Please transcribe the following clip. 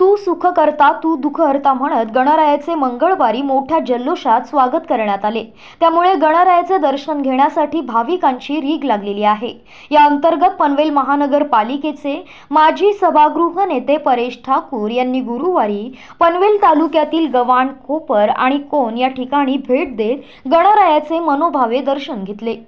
तू सुख करता तू दुःख हरता म्हणत गणरायाचे मंगळवारी मोठ्या जल्लोषात स्वागत करण्यात आले त्यामुळे गणरायाचे दर्शन घेण्यासाठी भाविकांची रीग लागलेली आहे या अंतर्गत पनवेल महानगरपालिकेचे माजी सभागृह नेते परेश ठाकूर यांनी गुरुवारी पनवेल तालुक्यातील गवाण खोपर आणि कोन या ठिकाणी भेट देत गणरायाचे मनोभावे दर्शन घेतले